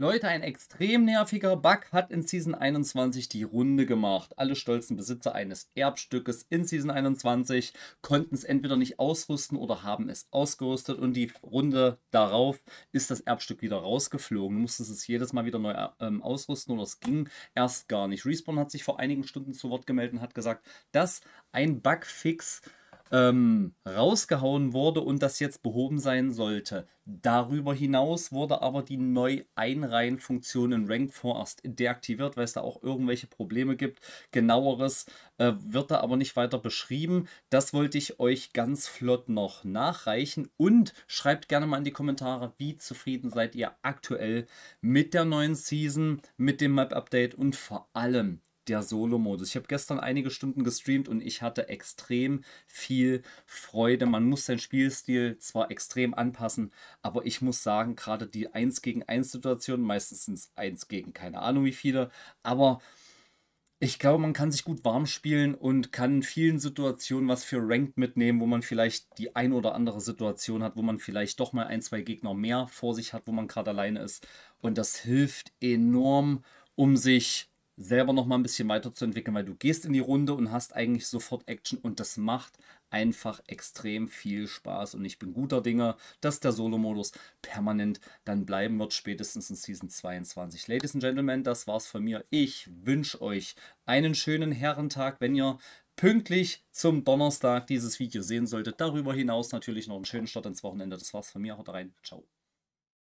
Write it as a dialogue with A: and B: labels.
A: Leute, ein extrem nerviger Bug hat in Season 21 die Runde gemacht. Alle stolzen Besitzer eines Erbstückes in Season 21 konnten es entweder nicht ausrüsten oder haben es ausgerüstet und die Runde darauf ist das Erbstück wieder rausgeflogen. Du musstest es jedes Mal wieder neu ähm, ausrüsten oder es ging erst gar nicht. Respawn hat sich vor einigen Stunden zu Wort gemeldet und hat gesagt, dass ein Bugfix ähm, rausgehauen wurde und das jetzt behoben sein sollte. Darüber hinaus wurde aber die Neu-Einreihen-Funktion in Rank vorerst deaktiviert, weil es da auch irgendwelche Probleme gibt. Genaueres äh, wird da aber nicht weiter beschrieben. Das wollte ich euch ganz flott noch nachreichen und schreibt gerne mal in die Kommentare, wie zufrieden seid ihr aktuell mit der neuen Season, mit dem Map-Update und vor allem, der Solo-Modus. Ich habe gestern einige Stunden gestreamt und ich hatte extrem viel Freude. Man muss seinen Spielstil zwar extrem anpassen, aber ich muss sagen, gerade die 1 gegen 1 Situation, meistens sind es 1 gegen keine Ahnung wie viele, aber ich glaube, man kann sich gut warm spielen und kann in vielen Situationen was für Ranked mitnehmen, wo man vielleicht die ein oder andere Situation hat, wo man vielleicht doch mal ein, zwei Gegner mehr vor sich hat, wo man gerade alleine ist. Und das hilft enorm, um sich selber noch mal ein bisschen weiterzuentwickeln, weil du gehst in die Runde und hast eigentlich sofort Action und das macht einfach extrem viel Spaß und ich bin guter Dinge, dass der Solo-Modus permanent dann bleiben wird, spätestens in Season 22. Ladies and Gentlemen, das war's von mir. Ich wünsche euch einen schönen Herrentag, wenn ihr pünktlich zum Donnerstag dieses Video sehen solltet. Darüber hinaus natürlich noch einen schönen Start ins Wochenende. Das war's von mir. Haut rein. Ciao.